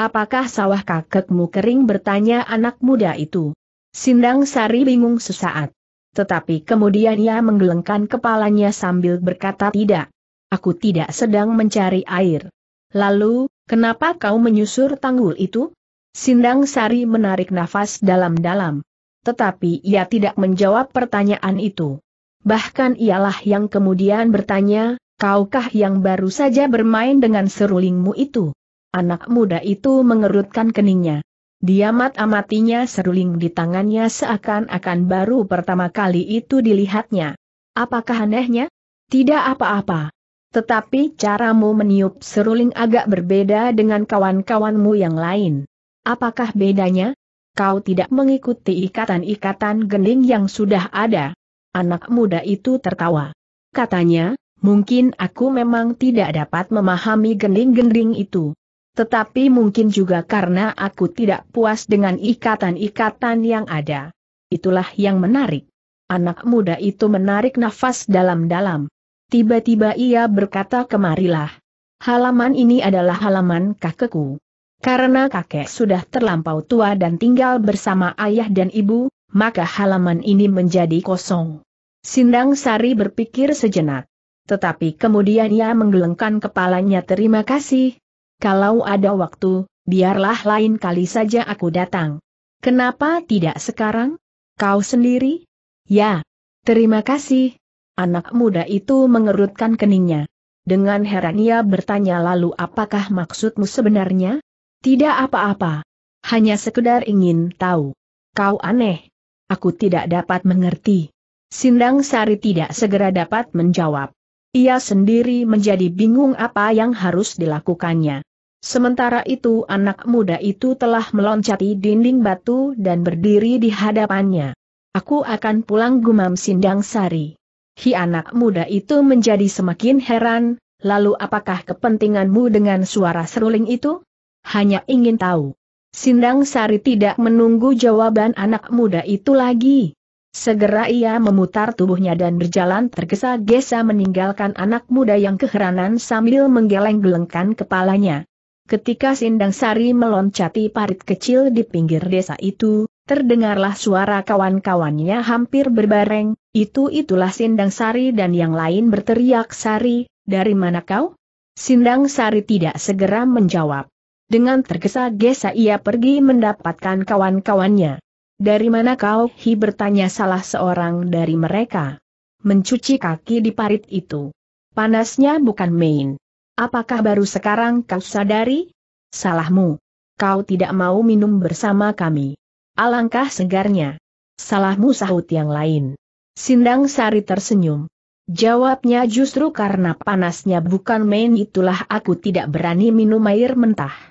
Apakah sawah kakekmu kering bertanya anak muda itu? Sindang Sari bingung sesaat. Tetapi kemudian ia menggelengkan kepalanya sambil berkata tidak. Aku tidak sedang mencari air. Lalu, kenapa kau menyusur tanggul itu? Sindang Sari menarik nafas dalam-dalam. Tetapi ia tidak menjawab pertanyaan itu bahkan ialah yang kemudian bertanya, kaukah yang baru saja bermain dengan serulingmu itu? Anak muda itu mengerutkan keningnya. diamat amatinya seruling di tangannya seakan-akan baru pertama kali itu dilihatnya. Apakah anehnya? Tidak apa-apa. Tetapi caramu meniup seruling agak berbeda dengan kawan-kawanmu yang lain. Apakah bedanya? Kau tidak mengikuti ikatan-ikatan gending yang sudah ada. Anak muda itu tertawa. Katanya, mungkin aku memang tidak dapat memahami gending-gending itu. Tetapi mungkin juga karena aku tidak puas dengan ikatan-ikatan yang ada. Itulah yang menarik. Anak muda itu menarik nafas dalam-dalam. Tiba-tiba ia berkata kemarilah. Halaman ini adalah halaman kakekku. Karena kakek sudah terlampau tua dan tinggal bersama ayah dan ibu, maka halaman ini menjadi kosong. Sindang Sari berpikir sejenak. Tetapi kemudian ia menggelengkan kepalanya terima kasih. Kalau ada waktu, biarlah lain kali saja aku datang. Kenapa tidak sekarang? Kau sendiri? Ya. Terima kasih. Anak muda itu mengerutkan keningnya. Dengan heran ia bertanya lalu apakah maksudmu sebenarnya? Tidak apa-apa. Hanya sekedar ingin tahu. Kau aneh. Aku tidak dapat mengerti. Sindang Sari tidak segera dapat menjawab. Ia sendiri menjadi bingung apa yang harus dilakukannya. Sementara itu anak muda itu telah meloncati dinding batu dan berdiri di hadapannya. Aku akan pulang gumam Sindang Sari. Hi anak muda itu menjadi semakin heran, lalu apakah kepentinganmu dengan suara seruling itu? Hanya ingin tahu. Sindang Sari tidak menunggu jawaban anak muda itu lagi. Segera ia memutar tubuhnya dan berjalan tergesa-gesa meninggalkan anak muda yang keheranan sambil menggeleng-gelengkan kepalanya. Ketika Sindang Sari meloncati parit kecil di pinggir desa itu, terdengarlah suara kawan-kawannya hampir berbareng, itu-itulah Sindang Sari dan yang lain berteriak Sari, dari mana kau? Sindang Sari tidak segera menjawab. Dengan tergesa-gesa ia pergi mendapatkan kawan-kawannya. Dari mana kau? Hi bertanya salah seorang dari mereka. Mencuci kaki di parit itu. Panasnya bukan main. Apakah baru sekarang kau sadari? Salahmu. Kau tidak mau minum bersama kami. Alangkah segarnya. Salahmu sahut yang lain. Sindang Sari tersenyum. Jawabnya justru karena panasnya bukan main itulah aku tidak berani minum air mentah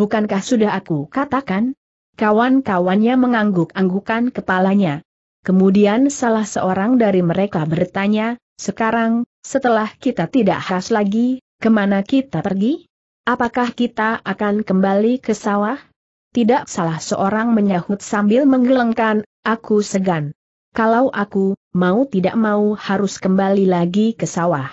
bukankah sudah aku katakan? Kawan-kawannya mengangguk-anggukan kepalanya. Kemudian salah seorang dari mereka bertanya, sekarang, setelah kita tidak khas lagi, kemana kita pergi? Apakah kita akan kembali ke sawah? Tidak salah seorang menyahut sambil menggelengkan, aku segan. Kalau aku, mau tidak mau harus kembali lagi ke sawah.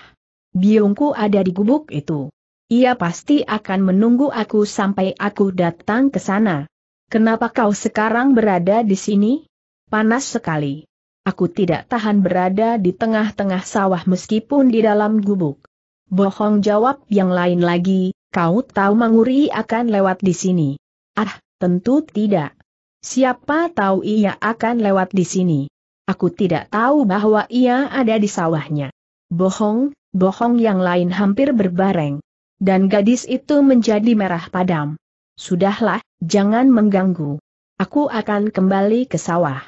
Biungku ada di gubuk itu. Ia pasti akan menunggu aku sampai aku datang ke sana. Kenapa kau sekarang berada di sini? Panas sekali. Aku tidak tahan berada di tengah-tengah sawah meskipun di dalam gubuk. Bohong jawab yang lain lagi, kau tahu Manguri akan lewat di sini. Ah, tentu tidak. Siapa tahu ia akan lewat di sini. Aku tidak tahu bahwa ia ada di sawahnya. Bohong, bohong yang lain hampir berbareng. Dan gadis itu menjadi merah padam. Sudahlah, jangan mengganggu. Aku akan kembali ke sawah.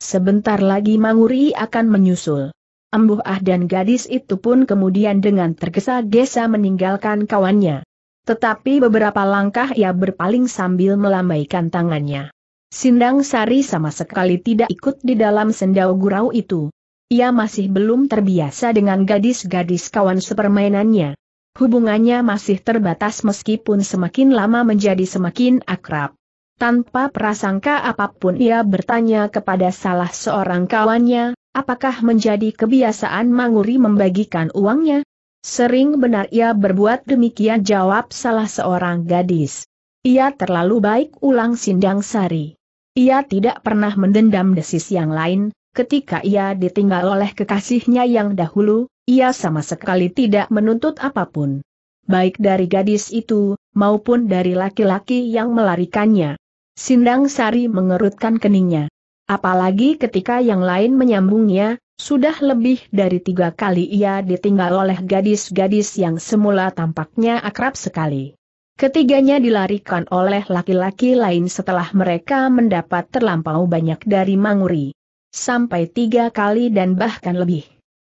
Sebentar lagi Manguri akan menyusul. Embuh ah dan gadis itu pun kemudian dengan tergesa-gesa meninggalkan kawannya. Tetapi beberapa langkah ia berpaling sambil melambaikan tangannya. Sindang Sari sama sekali tidak ikut di dalam sendau gurau itu. Ia masih belum terbiasa dengan gadis-gadis kawan sepermainannya hubungannya masih terbatas meskipun semakin lama menjadi semakin akrab. Tanpa prasangka apapun ia bertanya kepada salah seorang kawannya, apakah menjadi kebiasaan Manguri membagikan uangnya? Sering benar ia berbuat demikian jawab salah seorang gadis. Ia terlalu baik ulang sindang sari. Ia tidak pernah mendendam desis yang lain, ketika ia ditinggal oleh kekasihnya yang dahulu, ia sama sekali tidak menuntut apapun. Baik dari gadis itu, maupun dari laki-laki yang melarikannya. Sindang Sari mengerutkan keningnya. Apalagi ketika yang lain menyambungnya, sudah lebih dari tiga kali ia ditinggal oleh gadis-gadis yang semula tampaknya akrab sekali. Ketiganya dilarikan oleh laki-laki lain setelah mereka mendapat terlampau banyak dari Manguri sampai tiga kali dan bahkan lebih.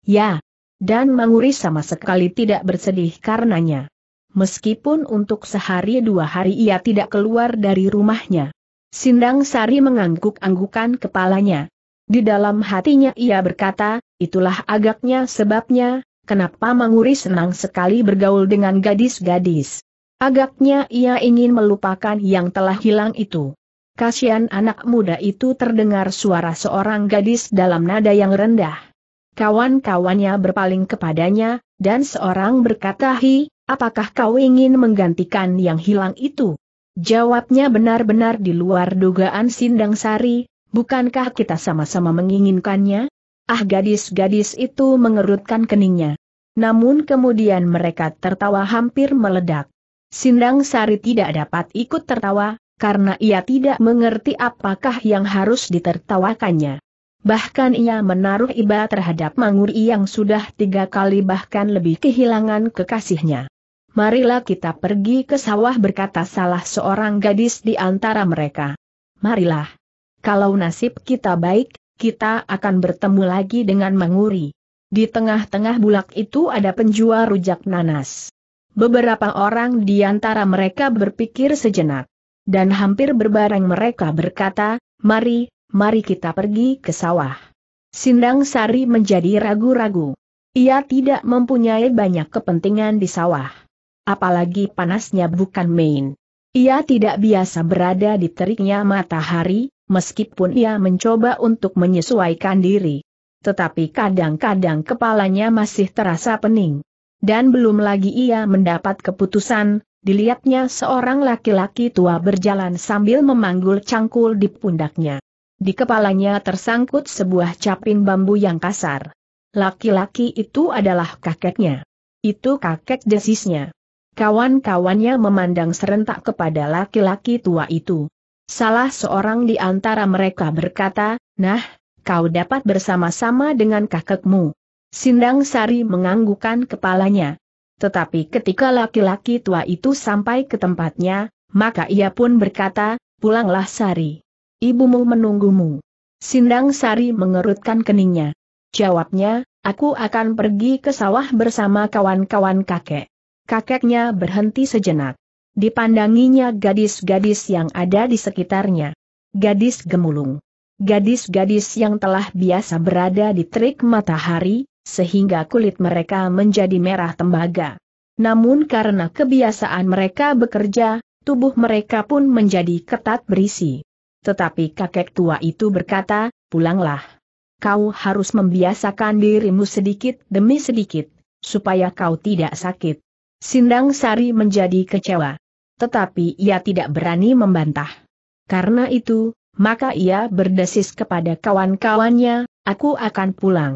Ya, dan Manguri sama sekali tidak bersedih karenanya. Meskipun untuk sehari dua hari ia tidak keluar dari rumahnya. Sindang Sari mengangguk-anggukan kepalanya. Di dalam hatinya ia berkata, itulah agaknya sebabnya, kenapa Manguri senang sekali bergaul dengan gadis-gadis. Agaknya ia ingin melupakan yang telah hilang itu kasihan anak muda itu terdengar suara seorang gadis dalam nada yang rendah. Kawan-kawannya berpaling kepadanya, dan seorang berkata hi, apakah kau ingin menggantikan yang hilang itu? Jawabnya benar-benar di luar dugaan Sindang Sari, bukankah kita sama-sama menginginkannya? Ah gadis-gadis itu mengerutkan keningnya. Namun kemudian mereka tertawa hampir meledak. Sindang Sari tidak dapat ikut tertawa, karena ia tidak mengerti apakah yang harus ditertawakannya. Bahkan ia menaruh iba terhadap Manguri yang sudah tiga kali bahkan lebih kehilangan kekasihnya. Marilah kita pergi ke sawah berkata salah seorang gadis di antara mereka. Marilah. Kalau nasib kita baik, kita akan bertemu lagi dengan Manguri. Di tengah-tengah bulak itu ada penjual rujak nanas. Beberapa orang di antara mereka berpikir sejenak. Dan hampir berbareng mereka berkata, mari, mari kita pergi ke sawah. Sindang Sari menjadi ragu-ragu. Ia tidak mempunyai banyak kepentingan di sawah. Apalagi panasnya bukan main. Ia tidak biasa berada di teriknya matahari, meskipun ia mencoba untuk menyesuaikan diri. Tetapi kadang-kadang kepalanya masih terasa pening. Dan belum lagi ia mendapat keputusan, dilihatnya seorang laki-laki tua berjalan sambil memanggul cangkul di pundaknya. Di kepalanya tersangkut sebuah caping bambu yang kasar. Laki-laki itu adalah kakeknya. Itu kakek desisnya. Kawan-kawannya memandang serentak kepada laki-laki tua itu. Salah seorang di antara mereka berkata, Nah, kau dapat bersama-sama dengan kakekmu. Sindang Sari menganggukan kepalanya. Tetapi ketika laki-laki tua itu sampai ke tempatnya, maka ia pun berkata, pulanglah Sari. Ibumu menunggumu. Sindang Sari mengerutkan keningnya. Jawabnya, aku akan pergi ke sawah bersama kawan-kawan kakek. Kakeknya berhenti sejenak. Dipandanginya gadis-gadis yang ada di sekitarnya. Gadis gemulung. Gadis-gadis yang telah biasa berada di terik matahari, sehingga kulit mereka menjadi merah tembaga. Namun karena kebiasaan mereka bekerja, tubuh mereka pun menjadi ketat berisi. Tetapi kakek tua itu berkata, pulanglah. Kau harus membiasakan dirimu sedikit demi sedikit, supaya kau tidak sakit. Sindang Sari menjadi kecewa. Tetapi ia tidak berani membantah. Karena itu, maka ia berdesis kepada kawan-kawannya, aku akan pulang.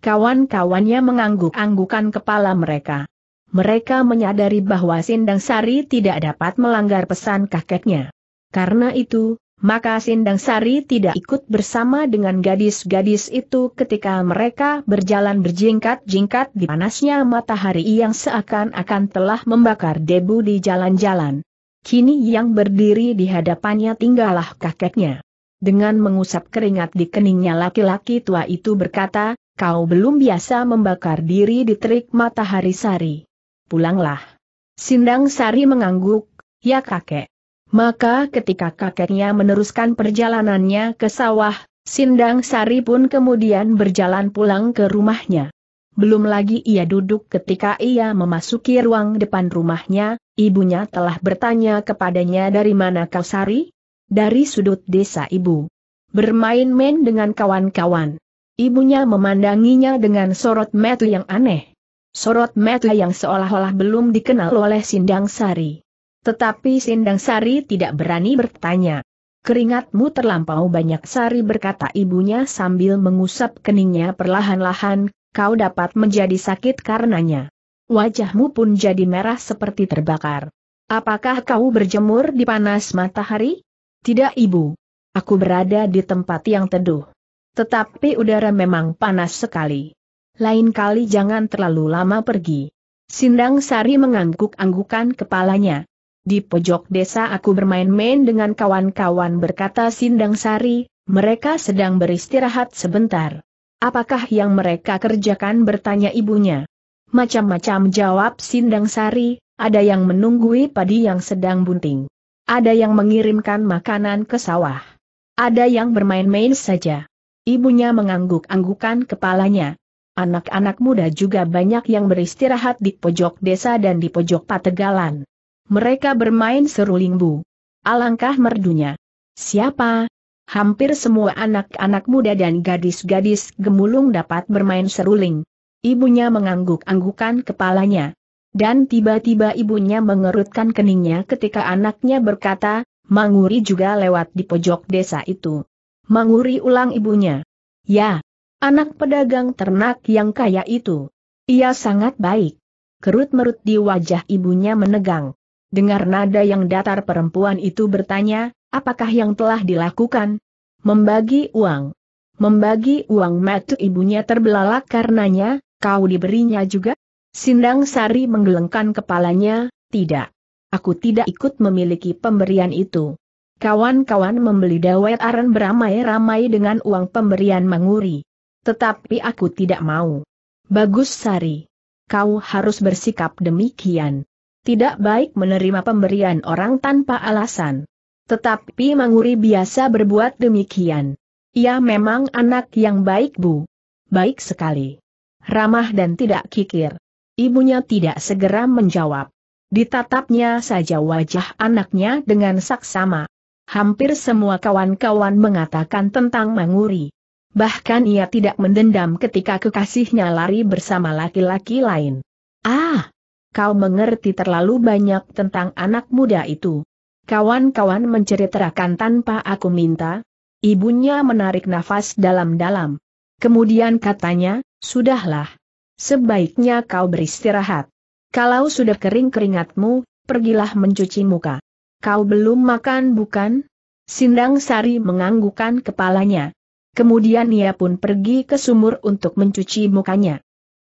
Kawan-kawannya mengangguk-anggukan kepala mereka. Mereka menyadari bahwa Sindang Sari tidak dapat melanggar pesan kakeknya. Karena itu, maka Sindang Sari tidak ikut bersama dengan gadis-gadis itu ketika mereka berjalan berjingkat-jingkat di panasnya matahari yang seakan-akan telah membakar debu di jalan-jalan. Kini yang berdiri di hadapannya tinggallah kakeknya. Dengan mengusap keringat di keningnya laki-laki tua itu berkata, kau belum biasa membakar diri di terik matahari sari. Pulanglah. Sindang Sari mengangguk, ya kakek. Maka ketika kakeknya meneruskan perjalanannya ke sawah, Sindang Sari pun kemudian berjalan pulang ke rumahnya. Belum lagi ia duduk ketika ia memasuki ruang depan rumahnya, ibunya telah bertanya kepadanya dari mana kau Sari? Dari sudut desa ibu. Bermain-main dengan kawan-kawan. Ibunya memandanginya dengan sorot metu yang aneh. Sorot metu yang seolah-olah belum dikenal oleh Sindang Sari. Tetapi Sindang Sari tidak berani bertanya. Keringatmu terlampau banyak Sari berkata ibunya sambil mengusap keningnya perlahan-lahan, kau dapat menjadi sakit karenanya. Wajahmu pun jadi merah seperti terbakar. Apakah kau berjemur di panas matahari? Tidak ibu. Aku berada di tempat yang teduh. Tetapi udara memang panas sekali. Lain kali jangan terlalu lama pergi. Sindang Sari mengangguk-anggukan kepalanya. Di pojok desa aku bermain-main dengan kawan-kawan berkata Sindang Sari, mereka sedang beristirahat sebentar. Apakah yang mereka kerjakan bertanya ibunya. Macam-macam jawab Sindang Sari, ada yang menunggui padi yang sedang bunting. Ada yang mengirimkan makanan ke sawah. Ada yang bermain-main saja. Ibunya mengangguk-anggukan kepalanya. Anak-anak muda juga banyak yang beristirahat di pojok desa dan di pojok pategalan. Mereka bermain seruling bu. Alangkah merdunya. Siapa? Hampir semua anak-anak muda dan gadis-gadis gemulung dapat bermain seruling. Ibunya mengangguk-anggukan kepalanya. Dan tiba-tiba ibunya mengerutkan keningnya ketika anaknya berkata, Manguri juga lewat di pojok desa itu. Manguri ulang ibunya. Ya, anak pedagang ternak yang kaya itu. Ia sangat baik. Kerut merut di wajah ibunya menegang. Dengar nada yang datar perempuan itu bertanya, apakah yang telah dilakukan? Membagi uang. Membagi uang matu ibunya terbelalak karenanya, kau diberinya juga? Sindang Sari menggelengkan kepalanya, tidak. Aku tidak ikut memiliki pemberian itu. Kawan-kawan membeli dawet aren beramai-ramai dengan uang pemberian manguri. Tetapi aku tidak mau. Bagus Sari. Kau harus bersikap demikian. Tidak baik menerima pemberian orang tanpa alasan. Tetapi manguri biasa berbuat demikian. Ia memang anak yang baik Bu. Baik sekali. Ramah dan tidak kikir. Ibunya tidak segera menjawab. Ditatapnya saja wajah anaknya dengan saksama hampir semua kawan-kawan mengatakan tentang Manguri. Bahkan ia tidak mendendam ketika kekasihnya lari bersama laki-laki lain. Ah! Kau mengerti terlalu banyak tentang anak muda itu. Kawan-kawan menceritakan tanpa aku minta. Ibunya menarik nafas dalam-dalam. Kemudian katanya, sudahlah. Sebaiknya kau beristirahat. Kalau sudah kering keringatmu, pergilah mencuci muka. Kau belum makan bukan? Sindang Sari menganggukan kepalanya. Kemudian ia pun pergi ke sumur untuk mencuci mukanya.